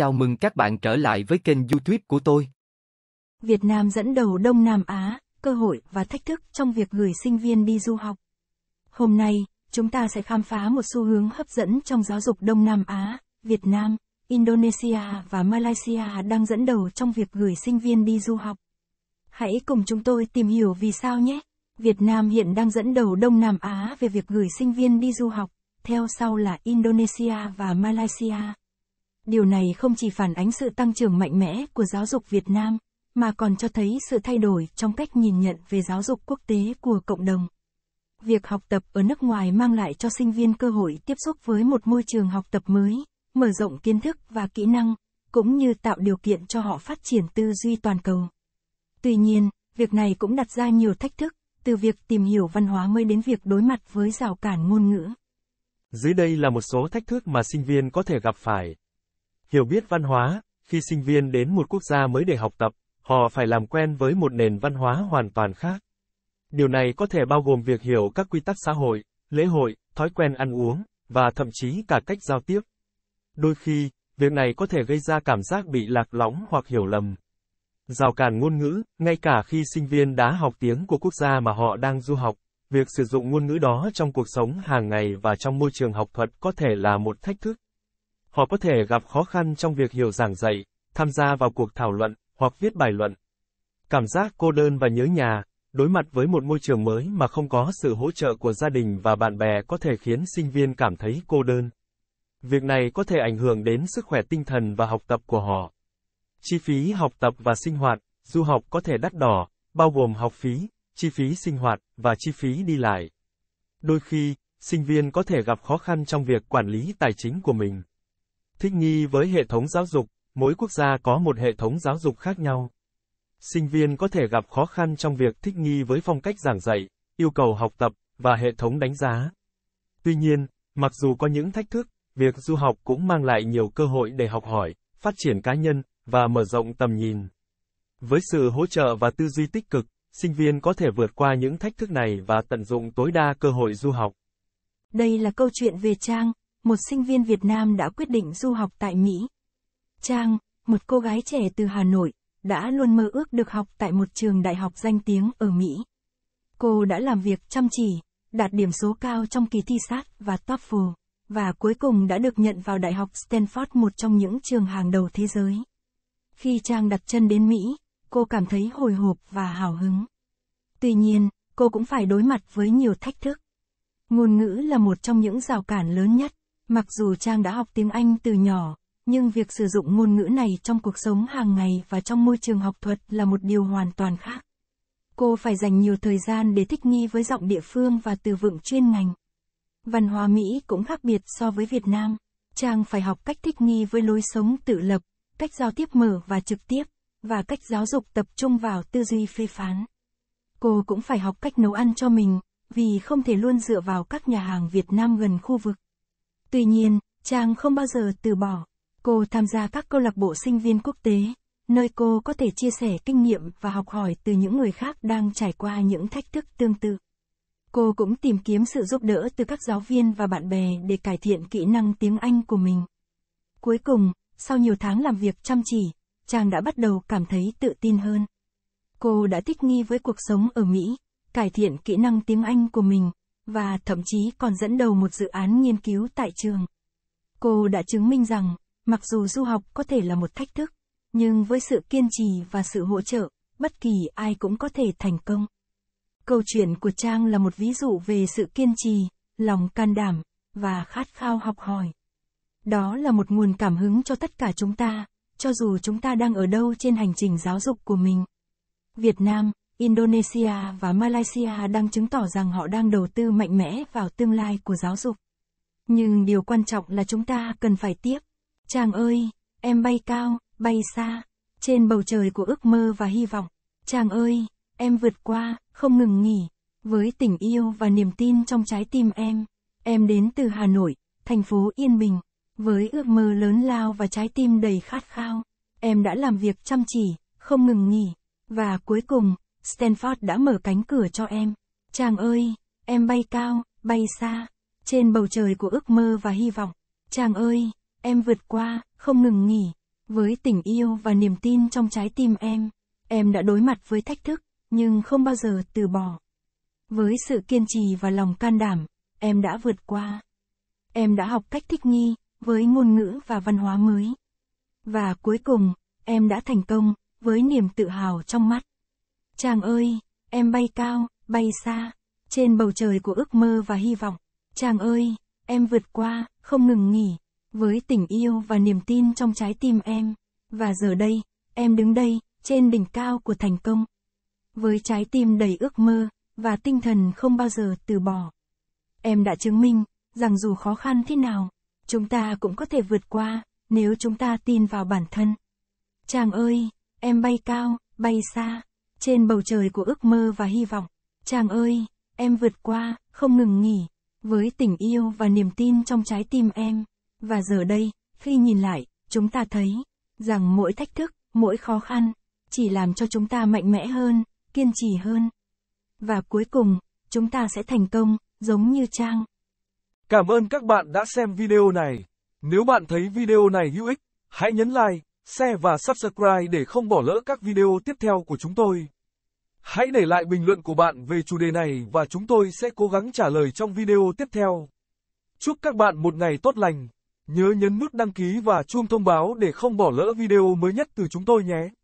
Chào mừng các bạn trở lại với kênh YouTube của tôi. Việt Nam dẫn đầu Đông Nam Á, cơ hội và thách thức trong việc gửi sinh viên đi du học. Hôm nay, chúng ta sẽ khám phá một xu hướng hấp dẫn trong giáo dục Đông Nam Á, Việt Nam, Indonesia và Malaysia đang dẫn đầu trong việc gửi sinh viên đi du học. Hãy cùng chúng tôi tìm hiểu vì sao nhé. Việt Nam hiện đang dẫn đầu Đông Nam Á về việc gửi sinh viên đi du học, theo sau là Indonesia và Malaysia. Điều này không chỉ phản ánh sự tăng trưởng mạnh mẽ của giáo dục Việt Nam, mà còn cho thấy sự thay đổi trong cách nhìn nhận về giáo dục quốc tế của cộng đồng. Việc học tập ở nước ngoài mang lại cho sinh viên cơ hội tiếp xúc với một môi trường học tập mới, mở rộng kiến thức và kỹ năng, cũng như tạo điều kiện cho họ phát triển tư duy toàn cầu. Tuy nhiên, việc này cũng đặt ra nhiều thách thức, từ việc tìm hiểu văn hóa mới đến việc đối mặt với rào cản ngôn ngữ. Dưới đây là một số thách thức mà sinh viên có thể gặp phải. Hiểu biết văn hóa, khi sinh viên đến một quốc gia mới để học tập, họ phải làm quen với một nền văn hóa hoàn toàn khác. Điều này có thể bao gồm việc hiểu các quy tắc xã hội, lễ hội, thói quen ăn uống, và thậm chí cả cách giao tiếp. Đôi khi, việc này có thể gây ra cảm giác bị lạc lõng hoặc hiểu lầm. Rào cản ngôn ngữ, ngay cả khi sinh viên đã học tiếng của quốc gia mà họ đang du học, việc sử dụng ngôn ngữ đó trong cuộc sống hàng ngày và trong môi trường học thuật có thể là một thách thức họ có thể gặp khó khăn trong việc hiểu giảng dạy, tham gia vào cuộc thảo luận, hoặc viết bài luận. Cảm giác cô đơn và nhớ nhà, đối mặt với một môi trường mới mà không có sự hỗ trợ của gia đình và bạn bè có thể khiến sinh viên cảm thấy cô đơn. Việc này có thể ảnh hưởng đến sức khỏe tinh thần và học tập của họ. Chi phí học tập và sinh hoạt, du học có thể đắt đỏ, bao gồm học phí, chi phí sinh hoạt, và chi phí đi lại. Đôi khi, sinh viên có thể gặp khó khăn trong việc quản lý tài chính của mình. Thích nghi với hệ thống giáo dục, mỗi quốc gia có một hệ thống giáo dục khác nhau. Sinh viên có thể gặp khó khăn trong việc thích nghi với phong cách giảng dạy, yêu cầu học tập và hệ thống đánh giá. Tuy nhiên, mặc dù có những thách thức, việc du học cũng mang lại nhiều cơ hội để học hỏi, phát triển cá nhân và mở rộng tầm nhìn. Với sự hỗ trợ và tư duy tích cực, sinh viên có thể vượt qua những thách thức này và tận dụng tối đa cơ hội du học. Đây là câu chuyện về Trang, một sinh viên Việt Nam đã quyết định du học tại Mỹ. Trang, một cô gái trẻ từ Hà Nội, đã luôn mơ ước được học tại một trường đại học danh tiếng ở Mỹ. Cô đã làm việc chăm chỉ, đạt điểm số cao trong kỳ thi sát và TOEFL, và cuối cùng đã được nhận vào Đại học Stanford một trong những trường hàng đầu thế giới. Khi Trang đặt chân đến Mỹ, cô cảm thấy hồi hộp và hào hứng. Tuy nhiên, cô cũng phải đối mặt với nhiều thách thức. Ngôn ngữ là một trong những rào cản lớn nhất. Mặc dù Trang đã học tiếng Anh từ nhỏ, nhưng việc sử dụng ngôn ngữ này trong cuộc sống hàng ngày và trong môi trường học thuật là một điều hoàn toàn khác. Cô phải dành nhiều thời gian để thích nghi với giọng địa phương và từ vựng chuyên ngành. Văn hóa Mỹ cũng khác biệt so với Việt Nam. Trang phải học cách thích nghi với lối sống tự lập, cách giao tiếp mở và trực tiếp, và cách giáo dục tập trung vào tư duy phê phán. Cô cũng phải học cách nấu ăn cho mình, vì không thể luôn dựa vào các nhà hàng Việt Nam gần khu vực. Tuy nhiên, Trang không bao giờ từ bỏ. Cô tham gia các câu lạc bộ sinh viên quốc tế, nơi cô có thể chia sẻ kinh nghiệm và học hỏi từ những người khác đang trải qua những thách thức tương tự. Cô cũng tìm kiếm sự giúp đỡ từ các giáo viên và bạn bè để cải thiện kỹ năng tiếng Anh của mình. Cuối cùng, sau nhiều tháng làm việc chăm chỉ, Trang đã bắt đầu cảm thấy tự tin hơn. Cô đã thích nghi với cuộc sống ở Mỹ, cải thiện kỹ năng tiếng Anh của mình và thậm chí còn dẫn đầu một dự án nghiên cứu tại trường. Cô đã chứng minh rằng, mặc dù du học có thể là một thách thức, nhưng với sự kiên trì và sự hỗ trợ, bất kỳ ai cũng có thể thành công. Câu chuyện của Trang là một ví dụ về sự kiên trì, lòng can đảm và khát khao học hỏi. Đó là một nguồn cảm hứng cho tất cả chúng ta, cho dù chúng ta đang ở đâu trên hành trình giáo dục của mình. Việt Nam Indonesia và Malaysia đang chứng tỏ rằng họ đang đầu tư mạnh mẽ vào tương lai của giáo dục. Nhưng điều quan trọng là chúng ta cần phải tiếp. Chàng ơi, em bay cao, bay xa, trên bầu trời của ước mơ và hy vọng. Chàng ơi, em vượt qua, không ngừng nghỉ, với tình yêu và niềm tin trong trái tim em. Em đến từ Hà Nội, thành phố Yên Bình, với ước mơ lớn lao và trái tim đầy khát khao. Em đã làm việc chăm chỉ, không ngừng nghỉ, và cuối cùng, Stanford đã mở cánh cửa cho em. Chàng ơi, em bay cao, bay xa, trên bầu trời của ước mơ và hy vọng. Chàng ơi, em vượt qua, không ngừng nghỉ. Với tình yêu và niềm tin trong trái tim em, em đã đối mặt với thách thức, nhưng không bao giờ từ bỏ. Với sự kiên trì và lòng can đảm, em đã vượt qua. Em đã học cách thích nghi với ngôn ngữ và văn hóa mới. Và cuối cùng, em đã thành công với niềm tự hào trong mắt. Chàng ơi, em bay cao, bay xa, trên bầu trời của ước mơ và hy vọng. Chàng ơi, em vượt qua, không ngừng nghỉ, với tình yêu và niềm tin trong trái tim em. Và giờ đây, em đứng đây, trên đỉnh cao của thành công. Với trái tim đầy ước mơ, và tinh thần không bao giờ từ bỏ. Em đã chứng minh, rằng dù khó khăn thế nào, chúng ta cũng có thể vượt qua, nếu chúng ta tin vào bản thân. Chàng ơi, em bay cao, bay xa. Trên bầu trời của ước mơ và hy vọng, chàng ơi, em vượt qua, không ngừng nghỉ, với tình yêu và niềm tin trong trái tim em. Và giờ đây, khi nhìn lại, chúng ta thấy, rằng mỗi thách thức, mỗi khó khăn, chỉ làm cho chúng ta mạnh mẽ hơn, kiên trì hơn. Và cuối cùng, chúng ta sẽ thành công, giống như Trang. Cảm ơn các bạn đã xem video này. Nếu bạn thấy video này hữu ích, hãy nhấn like share và subscribe để không bỏ lỡ các video tiếp theo của chúng tôi. Hãy để lại bình luận của bạn về chủ đề này và chúng tôi sẽ cố gắng trả lời trong video tiếp theo. Chúc các bạn một ngày tốt lành. Nhớ nhấn nút đăng ký và chuông thông báo để không bỏ lỡ video mới nhất từ chúng tôi nhé.